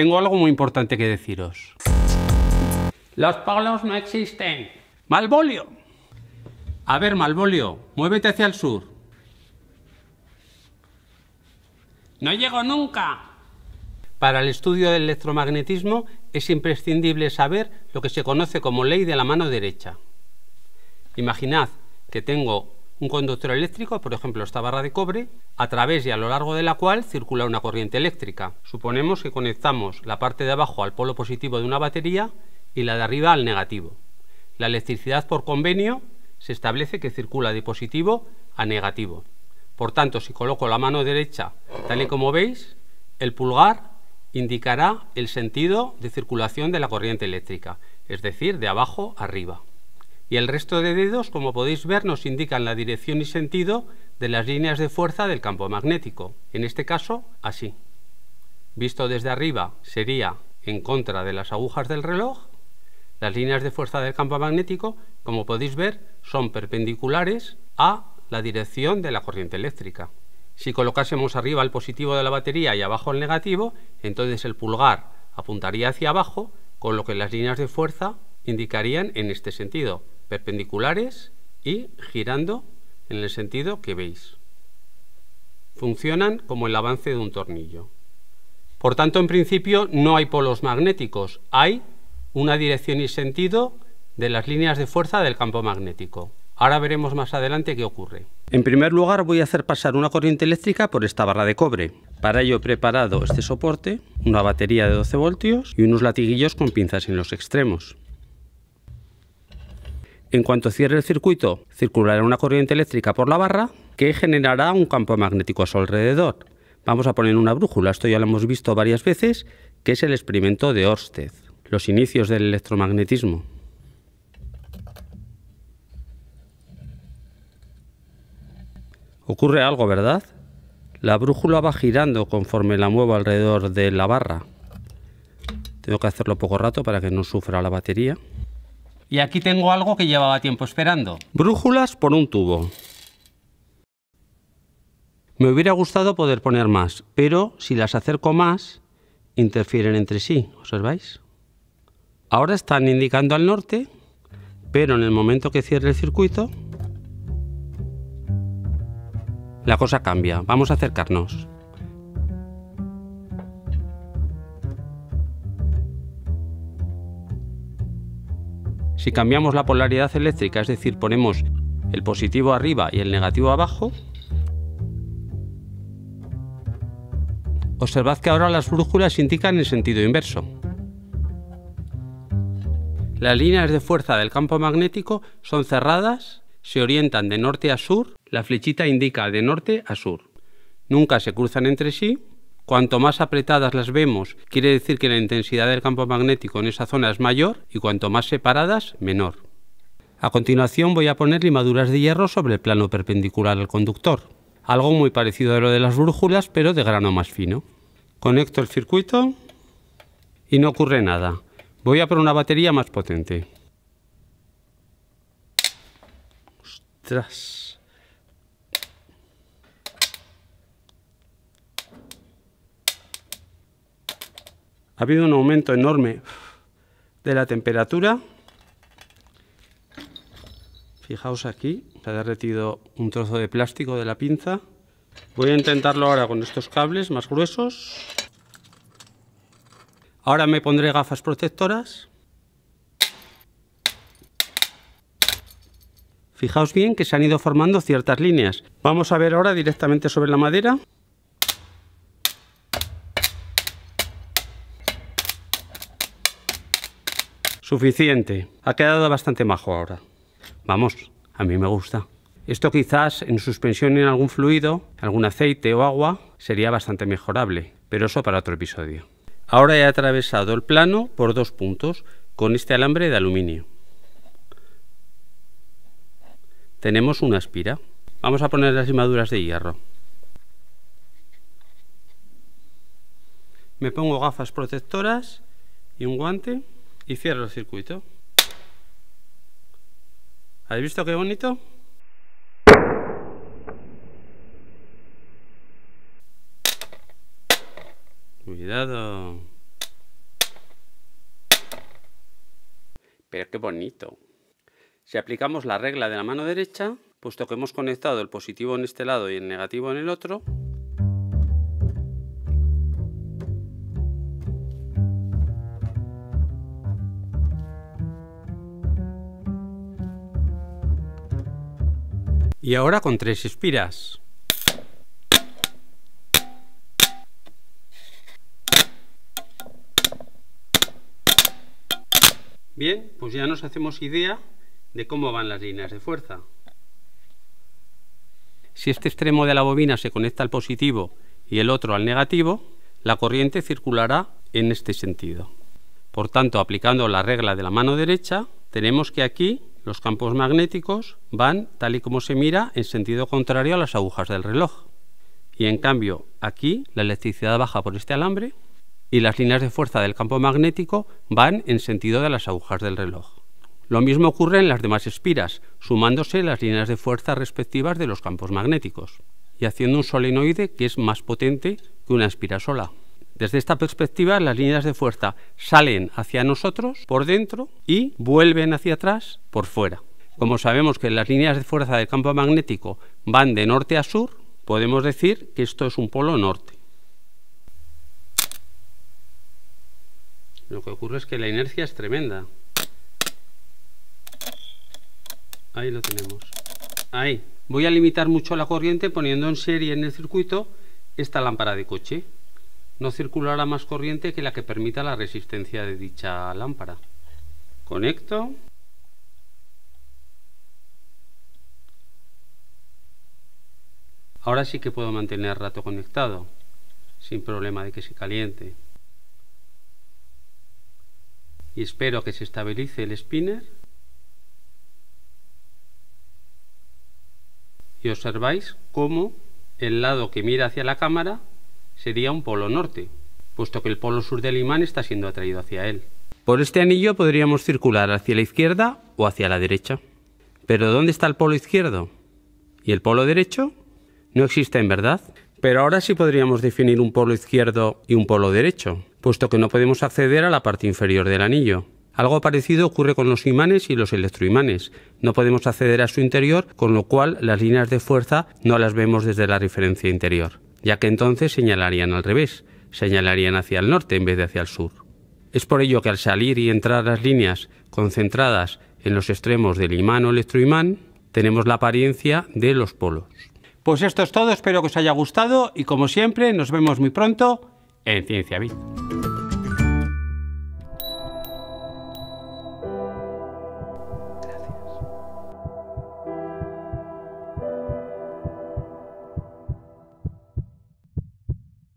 Tengo algo muy importante que deciros. Los polos no existen. Malvolio. A ver, Malvolio, muévete hacia el sur. No llego nunca. Para el estudio del electromagnetismo es imprescindible saber lo que se conoce como ley de la mano derecha. Imaginad que tengo un conductor eléctrico, por ejemplo esta barra de cobre, a través y a lo largo de la cual circula una corriente eléctrica. Suponemos que conectamos la parte de abajo al polo positivo de una batería y la de arriba al negativo. La electricidad por convenio se establece que circula de positivo a negativo. Por tanto, si coloco la mano derecha, tal y como veis, el pulgar indicará el sentido de circulación de la corriente eléctrica, es decir, de abajo arriba y el resto de dedos, como podéis ver, nos indican la dirección y sentido de las líneas de fuerza del campo magnético, en este caso así. Visto desde arriba sería en contra de las agujas del reloj, las líneas de fuerza del campo magnético, como podéis ver, son perpendiculares a la dirección de la corriente eléctrica. Si colocásemos arriba el positivo de la batería y abajo el negativo, entonces el pulgar apuntaría hacia abajo, con lo que las líneas de fuerza indicarían en este sentido, perpendiculares y girando en el sentido que veis. Funcionan como el avance de un tornillo. Por tanto, en principio no hay polos magnéticos, hay una dirección y sentido de las líneas de fuerza del campo magnético. Ahora veremos más adelante qué ocurre. En primer lugar voy a hacer pasar una corriente eléctrica por esta barra de cobre. Para ello he preparado este soporte, una batería de 12 voltios y unos latiguillos con pinzas en los extremos. En cuanto cierre el circuito, circulará una corriente eléctrica por la barra que generará un campo magnético a su alrededor. Vamos a poner una brújula, esto ya lo hemos visto varias veces, que es el experimento de Orsted, los inicios del electromagnetismo. Ocurre algo, ¿verdad? La brújula va girando conforme la muevo alrededor de la barra. Tengo que hacerlo poco rato para que no sufra la batería. Y aquí tengo algo que llevaba tiempo esperando. Brújulas por un tubo. Me hubiera gustado poder poner más, pero si las acerco más, interfieren entre sí, ¿observáis? Ahora están indicando al norte, pero en el momento que cierre el circuito, la cosa cambia. Vamos a acercarnos. Si cambiamos la polaridad eléctrica, es decir, ponemos el positivo arriba y el negativo abajo, observad que ahora las brújulas indican el sentido inverso. Las líneas de fuerza del campo magnético son cerradas, se orientan de norte a sur, la flechita indica de norte a sur. Nunca se cruzan entre sí Cuanto más apretadas las vemos, quiere decir que la intensidad del campo magnético en esa zona es mayor y cuanto más separadas, menor. A continuación voy a poner limaduras de hierro sobre el plano perpendicular al conductor, algo muy parecido a lo de las brújulas pero de grano más fino. Conecto el circuito y no ocurre nada. Voy a por una batería más potente. Ostras. Ha habido un aumento enorme de la temperatura. Fijaos aquí, se ha derretido un trozo de plástico de la pinza. Voy a intentarlo ahora con estos cables más gruesos. Ahora me pondré gafas protectoras. Fijaos bien que se han ido formando ciertas líneas. Vamos a ver ahora directamente sobre la madera. Suficiente. Ha quedado bastante majo ahora. Vamos, a mí me gusta. Esto quizás en suspensión en algún fluido, algún aceite o agua, sería bastante mejorable, pero eso para otro episodio. Ahora he atravesado el plano por dos puntos con este alambre de aluminio. Tenemos una espira. Vamos a poner las limaduras de hierro. Me pongo gafas protectoras y un guante y cierro el circuito. ¿Habéis visto qué bonito? Cuidado. Pero qué bonito. Si aplicamos la regla de la mano derecha, puesto que hemos conectado el positivo en este lado y el negativo en el otro, Y ahora con tres espiras. Bien, pues ya nos hacemos idea de cómo van las líneas de fuerza. Si este extremo de la bobina se conecta al positivo y el otro al negativo, la corriente circulará en este sentido. Por tanto, aplicando la regla de la mano derecha, tenemos que aquí los campos magnéticos van tal y como se mira en sentido contrario a las agujas del reloj. Y en cambio, aquí la electricidad baja por este alambre y las líneas de fuerza del campo magnético van en sentido de las agujas del reloj. Lo mismo ocurre en las demás espiras, sumándose las líneas de fuerza respectivas de los campos magnéticos y haciendo un solenoide que es más potente que una espira sola. Desde esta perspectiva, las líneas de fuerza salen hacia nosotros por dentro y vuelven hacia atrás por fuera. Como sabemos que las líneas de fuerza del campo magnético van de norte a sur, podemos decir que esto es un polo norte. Lo que ocurre es que la inercia es tremenda. Ahí lo tenemos. Ahí. Voy a limitar mucho la corriente poniendo en serie en el circuito esta lámpara de coche no circulará más corriente que la que permita la resistencia de dicha lámpara. Conecto. Ahora sí que puedo mantener rato conectado, sin problema de que se caliente. Y espero que se estabilice el spinner. Y observáis cómo el lado que mira hacia la cámara sería un polo norte, puesto que el polo sur del imán está siendo atraído hacia él. Por este anillo podríamos circular hacia la izquierda o hacia la derecha. Pero ¿dónde está el polo izquierdo? ¿Y el polo derecho? No existe en verdad. Pero ahora sí podríamos definir un polo izquierdo y un polo derecho, puesto que no podemos acceder a la parte inferior del anillo. Algo parecido ocurre con los imanes y los electroimanes. No podemos acceder a su interior, con lo cual las líneas de fuerza no las vemos desde la referencia interior ya que entonces señalarían al revés, señalarían hacia el norte en vez de hacia el sur. Es por ello que al salir y entrar las líneas concentradas en los extremos del imán o electroimán, tenemos la apariencia de los polos. Pues esto es todo, espero que os haya gustado y como siempre nos vemos muy pronto en Ciencia